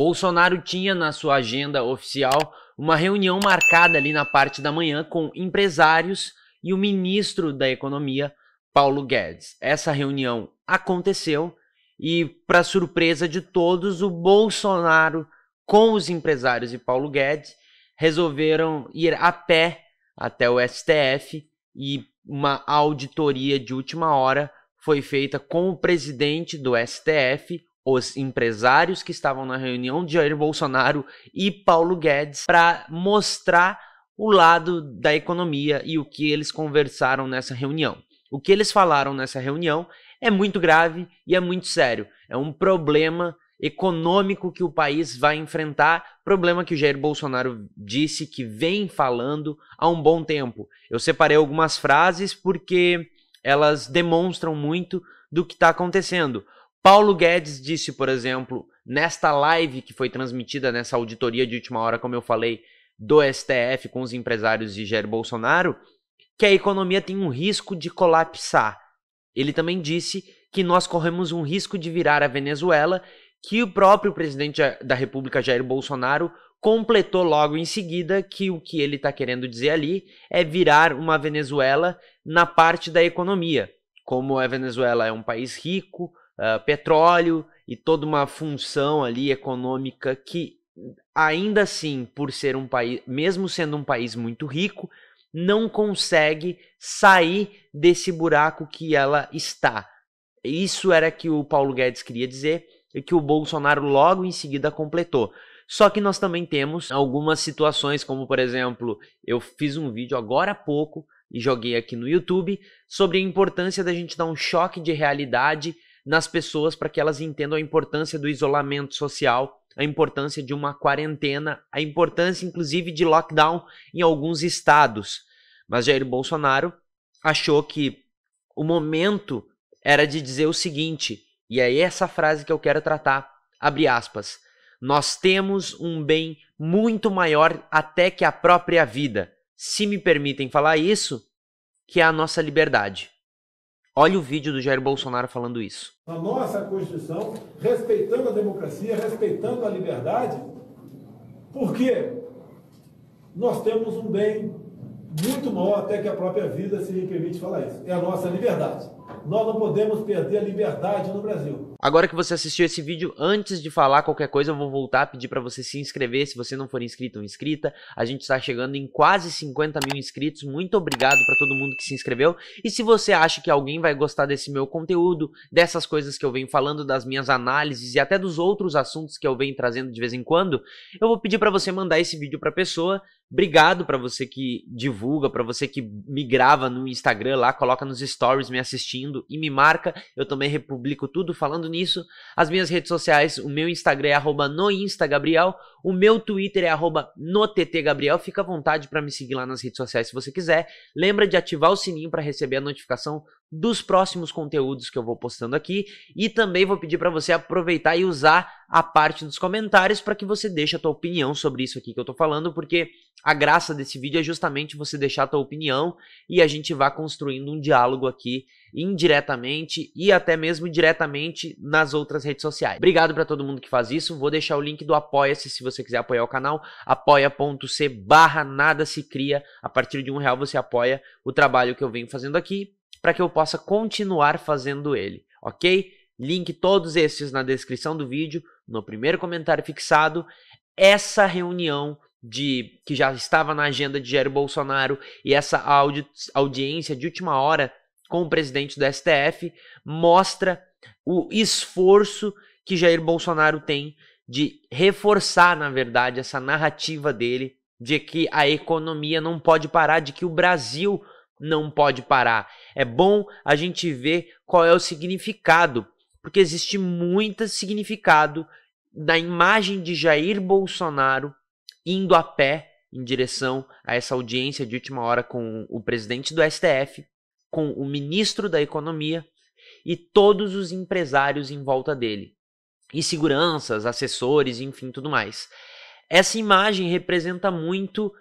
Bolsonaro tinha na sua agenda oficial uma reunião marcada ali na parte da manhã com empresários e o ministro da Economia, Paulo Guedes. Essa reunião aconteceu e, para surpresa de todos, o Bolsonaro, com os empresários e Paulo Guedes, resolveram ir a pé até o STF e uma auditoria de última hora foi feita com o presidente do STF, os empresários que estavam na reunião de Jair Bolsonaro e Paulo Guedes para mostrar o lado da economia e o que eles conversaram nessa reunião. O que eles falaram nessa reunião é muito grave e é muito sério. É um problema econômico que o país vai enfrentar, problema que o Jair Bolsonaro disse que vem falando há um bom tempo. Eu separei algumas frases porque elas demonstram muito do que está acontecendo. Paulo Guedes disse, por exemplo, nesta live que foi transmitida nessa auditoria de última hora, como eu falei, do STF com os empresários de Jair Bolsonaro, que a economia tem um risco de colapsar. Ele também disse que nós corremos um risco de virar a Venezuela, que o próprio presidente da República Jair Bolsonaro completou logo em seguida que o que ele está querendo dizer ali é virar uma Venezuela na parte da economia. Como a Venezuela é um país rico, ah, petróleo e toda uma função ali econômica que, ainda assim, por ser um país, mesmo sendo um país muito rico, não consegue sair desse buraco que ela está. Isso era que o Paulo Guedes queria dizer e que o Bolsonaro logo em seguida completou. Só que nós também temos algumas situações, como por exemplo, eu fiz um vídeo agora há pouco e joguei aqui no YouTube sobre a importância da gente dar um choque de realidade nas pessoas para que elas entendam a importância do isolamento social, a importância de uma quarentena, a importância inclusive de lockdown em alguns estados. Mas Jair Bolsonaro achou que o momento era de dizer o seguinte, e aí é essa frase que eu quero tratar, abre aspas. Nós temos um bem muito maior até que a própria vida. Se me permitem falar isso, que é a nossa liberdade. Olha o vídeo do Jair Bolsonaro falando isso. A nossa Constituição, respeitando a democracia, respeitando a liberdade, porque nós temos um bem muito maior até que a própria vida, se me permite falar isso. É a nossa liberdade. Nós não podemos perder a liberdade no Brasil. Agora que você assistiu esse vídeo, antes de falar qualquer coisa, eu vou voltar a pedir para você se inscrever, se você não for inscrito ou inscrita. A gente está chegando em quase 50 mil inscritos. Muito obrigado para todo mundo que se inscreveu. E se você acha que alguém vai gostar desse meu conteúdo, dessas coisas que eu venho falando, das minhas análises e até dos outros assuntos que eu venho trazendo de vez em quando, eu vou pedir para você mandar esse vídeo para pessoa. Obrigado para você que divulga, para você que me grava no Instagram lá, coloca nos stories me assistindo assistindo e me marca. Eu também republico tudo falando nisso. As minhas redes sociais, o meu Instagram é arroba noinstagabriel, o meu Twitter é arroba nottgabriel. Fica à vontade para me seguir lá nas redes sociais se você quiser. Lembra de ativar o sininho para receber a notificação dos próximos conteúdos que eu vou postando aqui e também vou pedir para você aproveitar e usar a parte dos comentários para que você deixe a tua opinião sobre isso aqui que eu tô falando, porque a graça desse vídeo é justamente você deixar a tua opinião e a gente vá construindo um diálogo aqui indiretamente e até mesmo diretamente nas outras redes sociais. Obrigado para todo mundo que faz isso. Vou deixar o link do Apoia-se se você quiser apoiar o canal, apoia.c barra nada se cria. A partir de um real você apoia o trabalho que eu venho fazendo aqui para que eu possa continuar fazendo ele, ok? Link todos esses na descrição do vídeo, no primeiro comentário fixado. Essa reunião de que já estava na agenda de Jair Bolsonaro e essa audi, audiência de última hora com o presidente do STF mostra o esforço que Jair Bolsonaro tem de reforçar, na verdade, essa narrativa dele de que a economia não pode parar, de que o Brasil não pode parar. É bom a gente ver qual é o significado, porque existe muito significado da imagem de Jair Bolsonaro indo a pé em direção a essa audiência de última hora com o presidente do STF, com o ministro da Economia e todos os empresários em volta dele, e seguranças, assessores, enfim, tudo mais. Essa imagem representa muito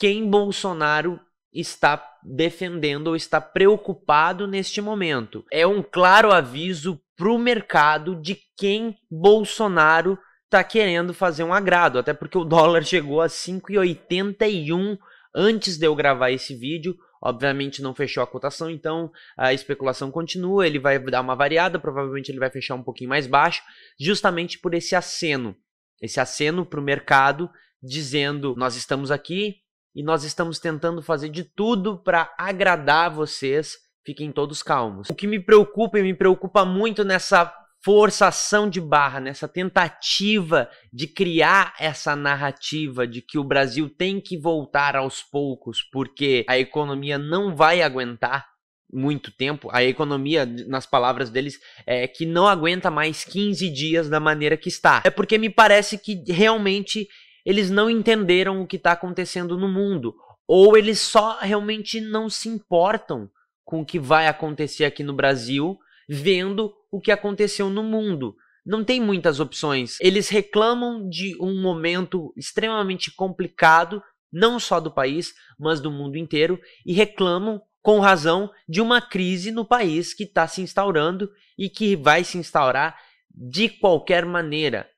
quem Bolsonaro está defendendo ou está preocupado neste momento. É um claro aviso para o mercado de quem Bolsonaro tá querendo fazer um agrado, até porque o dólar chegou a 5,81 antes de eu gravar esse vídeo. Obviamente não fechou a cotação, então a especulação continua, ele vai dar uma variada, provavelmente ele vai fechar um pouquinho mais baixo, justamente por esse aceno, esse aceno para o mercado, dizendo nós estamos aqui e nós estamos tentando fazer de tudo para agradar vocês, fiquem todos calmos. O que me preocupa e me preocupa muito nessa forçação de barra, nessa né? tentativa de criar essa narrativa de que o Brasil tem que voltar aos poucos porque a economia não vai aguentar muito tempo, a economia, nas palavras deles, é que não aguenta mais 15 dias da maneira que está. É porque me parece que realmente eles não entenderam o que está acontecendo no mundo, ou eles só realmente não se importam com o que vai acontecer aqui no Brasil, vendo o que aconteceu no mundo. Não tem muitas opções. Eles reclamam de um momento extremamente complicado, não só do país, mas do mundo inteiro, e reclamam com razão de uma crise no país que está se instaurando e que vai se instaurar de qualquer maneira.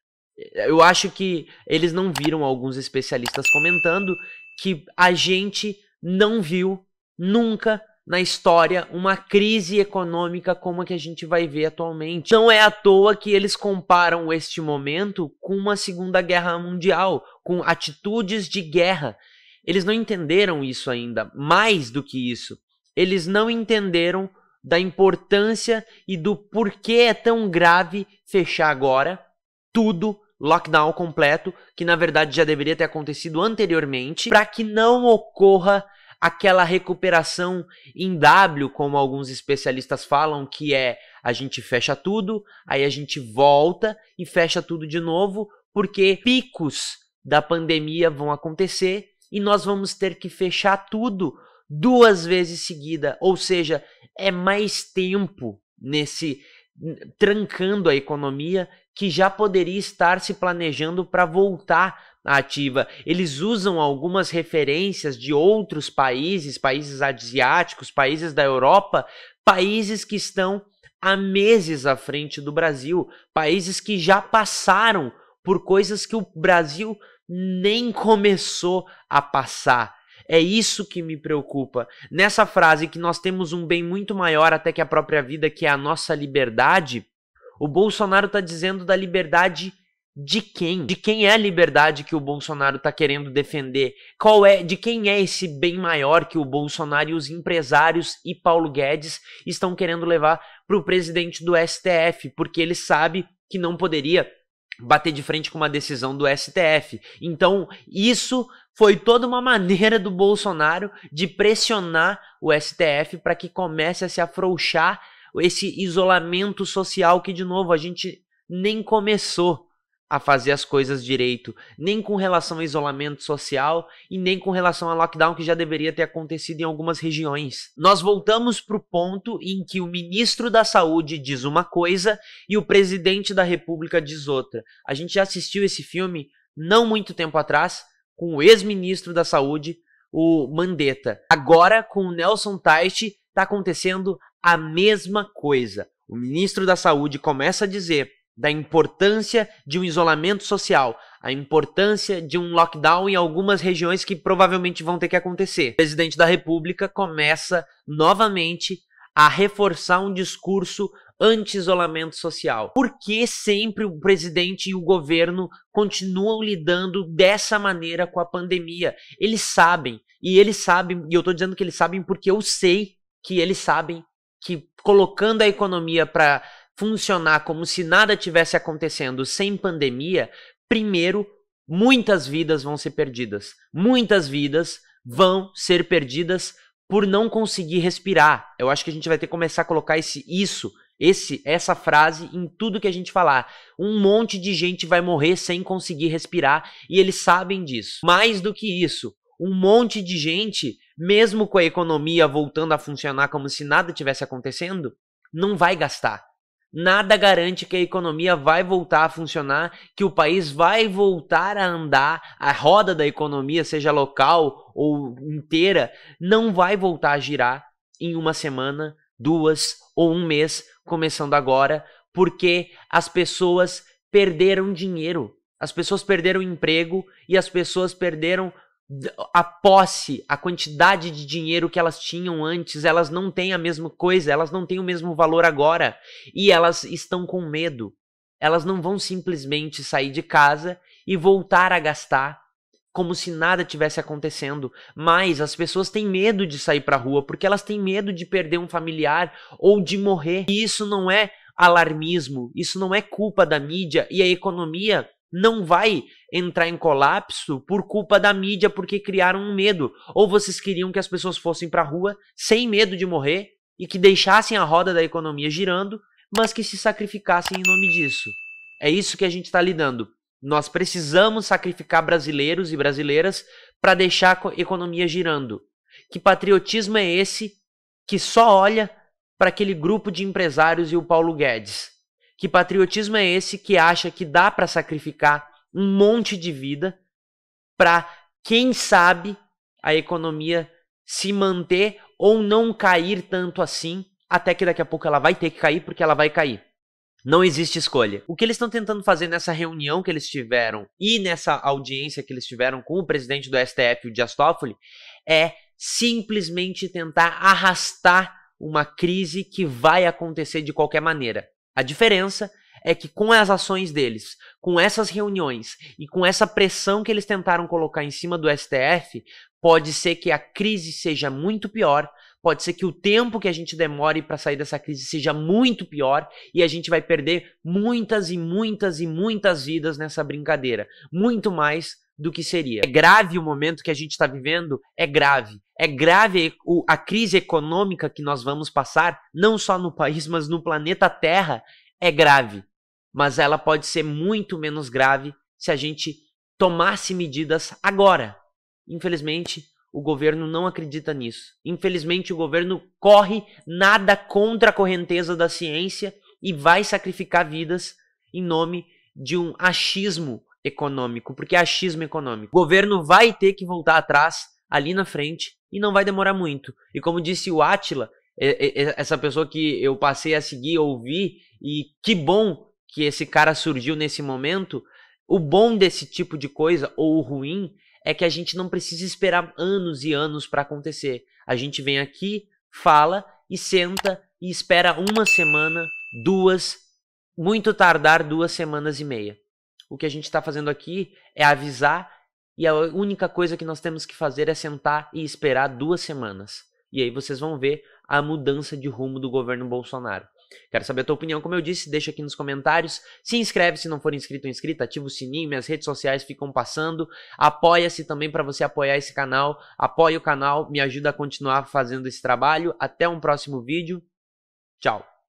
Eu acho que eles não viram alguns especialistas comentando que a gente não viu nunca na história uma crise econômica como a que a gente vai ver atualmente. Não é à toa que eles comparam este momento com uma Segunda Guerra Mundial, com atitudes de guerra. Eles não entenderam isso ainda, mais do que isso. Eles não entenderam da importância e do porquê é tão grave fechar agora tudo lockdown completo, que na verdade já deveria ter acontecido anteriormente, para que não ocorra aquela recuperação em W, como alguns especialistas falam, que é a gente fecha tudo, aí a gente volta e fecha tudo de novo, porque picos da pandemia vão acontecer e nós vamos ter que fechar tudo duas vezes seguida, ou seja, é mais tempo nesse trancando a economia que já poderia estar se planejando para voltar ativa, eles usam algumas referências de outros países, países asiáticos, países da Europa, países que estão há meses à frente do Brasil, países que já passaram por coisas que o Brasil nem começou a passar. É isso que me preocupa. Nessa frase que nós temos um bem muito maior até que a própria vida, que é a nossa liberdade, o Bolsonaro está dizendo da liberdade de quem? De quem é a liberdade que o Bolsonaro está querendo defender? Qual é, de quem é esse bem maior que o Bolsonaro e os empresários e Paulo Guedes estão querendo levar para o presidente do STF? Porque ele sabe que não poderia bater de frente com uma decisão do STF. Então, isso foi toda uma maneira do Bolsonaro de pressionar o STF para que comece a se afrouxar esse isolamento social que de novo a gente nem começou a fazer as coisas direito, nem com relação ao isolamento social e nem com relação ao lockdown que já deveria ter acontecido em algumas regiões. Nós voltamos para o ponto em que o ministro da Saúde diz uma coisa e o presidente da República diz outra. A gente já assistiu esse filme não muito tempo atrás com o ex-ministro da Saúde, o Mandetta. Agora com o Nelson Teich está acontecendo a mesma coisa. O ministro da Saúde começa a dizer da importância de um isolamento social, a importância de um lockdown em algumas regiões que provavelmente vão ter que acontecer. O presidente da República começa novamente a reforçar um discurso anti-isolamento social. Por que sempre o presidente e o governo continuam lidando dessa maneira com a pandemia? Eles sabem, e eles sabem, e eu estou dizendo que eles sabem porque eu sei que eles sabem que colocando a economia para funcionar como se nada tivesse acontecendo sem pandemia, primeiro, muitas vidas vão ser perdidas. Muitas vidas vão ser perdidas por não conseguir respirar. Eu acho que a gente vai ter que começar a colocar esse isso, esse essa frase em tudo que a gente falar. Um monte de gente vai morrer sem conseguir respirar e eles sabem disso. Mais do que isso, um monte de gente, mesmo com a economia voltando a funcionar como se nada tivesse acontecendo, não vai gastar. Nada garante que a economia vai voltar a funcionar, que o país vai voltar a andar, a roda da economia, seja local ou inteira, não vai voltar a girar em uma semana, duas ou um mês, começando agora, porque as pessoas perderam dinheiro, as pessoas perderam emprego e as pessoas perderam a posse, a quantidade de dinheiro que elas tinham antes, elas não têm a mesma coisa, elas não têm o mesmo valor agora e elas estão com medo. Elas não vão simplesmente sair de casa e voltar a gastar como se nada tivesse acontecendo, mas as pessoas têm medo de sair para rua porque elas têm medo de perder um familiar ou de morrer. E isso não é alarmismo, isso não é culpa da mídia e a economia não vai entrar em colapso por culpa da mídia porque criaram um medo. Ou vocês queriam que as pessoas fossem para a rua sem medo de morrer e que deixassem a roda da economia girando, mas que se sacrificassem em nome disso. É isso que a gente está lidando. Nós precisamos sacrificar brasileiros e brasileiras para deixar a economia girando. Que patriotismo é esse que só olha para aquele grupo de empresários e o Paulo Guedes? Que patriotismo é esse que acha que dá para sacrificar um monte de vida para, quem sabe, a economia se manter ou não cair tanto assim, até que daqui a pouco ela vai ter que cair porque ela vai cair. Não existe escolha. O que eles estão tentando fazer nessa reunião que eles tiveram e nessa audiência que eles tiveram com o presidente do STF, o Dias Toffoli, é simplesmente tentar arrastar uma crise que vai acontecer de qualquer maneira. A diferença é que com as ações deles, com essas reuniões e com essa pressão que eles tentaram colocar em cima do STF, pode ser que a crise seja muito pior, pode ser que o tempo que a gente demore para sair dessa crise seja muito pior e a gente vai perder muitas e muitas e muitas vidas nessa brincadeira, muito mais do que seria. É grave o momento que a gente está vivendo? É grave. É grave a crise econômica que nós vamos passar, não só no país, mas no planeta Terra. É grave. Mas ela pode ser muito menos grave se a gente tomasse medidas agora. Infelizmente, o governo não acredita nisso. Infelizmente, o governo corre nada contra a correnteza da ciência e vai sacrificar vidas em nome de um achismo econômico, porque é achismo econômico. O governo vai ter que voltar atrás ali na frente e não vai demorar muito. E como disse o Atila, é, é, é, essa pessoa que eu passei a seguir, ouvir, e que bom que esse cara surgiu nesse momento. O bom desse tipo de coisa, ou o ruim, é que a gente não precisa esperar anos e anos para acontecer. A gente vem aqui, fala e senta e espera uma semana, duas, muito tardar duas semanas e meia. O que a gente está fazendo aqui é avisar e a única coisa que nós temos que fazer é sentar e esperar duas semanas. E aí vocês vão ver a mudança de rumo do governo Bolsonaro. Quero saber a tua opinião, como eu disse, deixa aqui nos comentários. Se inscreve se não for inscrito ou inscrita, ativa o sininho, minhas redes sociais ficam passando. Apoia-se também para você apoiar esse canal. Apoia o canal, me ajuda a continuar fazendo esse trabalho. Até um próximo vídeo. Tchau.